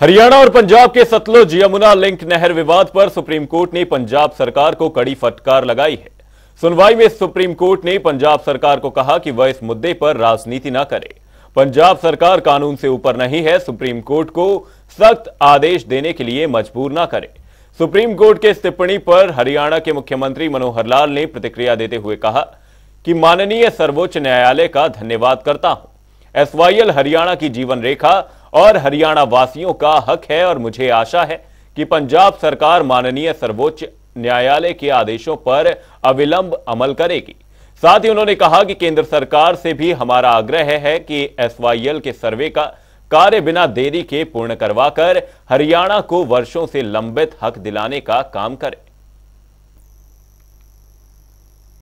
हरियाणा और पंजाब के सतलुज यमुना लिंक नहर विवाद पर सुप्रीम कोर्ट ने पंजाब सरकार को कड़ी फटकार लगाई है सुनवाई में सुप्रीम कोर्ट ने पंजाब सरकार को कहा कि वह इस मुद्दे पर राजनीति न करे पंजाब सरकार कानून से ऊपर नहीं है सुप्रीम कोर्ट को सख्त आदेश देने के लिए मजबूर न करे सुप्रीम कोर्ट के इस टिप्पणी पर हरियाणा के मुख्यमंत्री मनोहर लाल ने प्रतिक्रिया देते हुए कहा कि माननीय सर्वोच्च न्यायालय का धन्यवाद करता हूं एसवाईएल हरियाणा की जीवन रेखा और हरियाणा वासियों का हक है और मुझे आशा है कि पंजाब सरकार माननीय सर्वोच्च न्यायालय के आदेशों पर अविलंब अमल करेगी साथ ही उन्होंने कहा कि केंद्र सरकार से भी हमारा आग्रह है कि एसवाईएल के सर्वे का कार्य बिना देरी के पूर्ण करवाकर हरियाणा को वर्षों से लंबित हक दिलाने का काम करें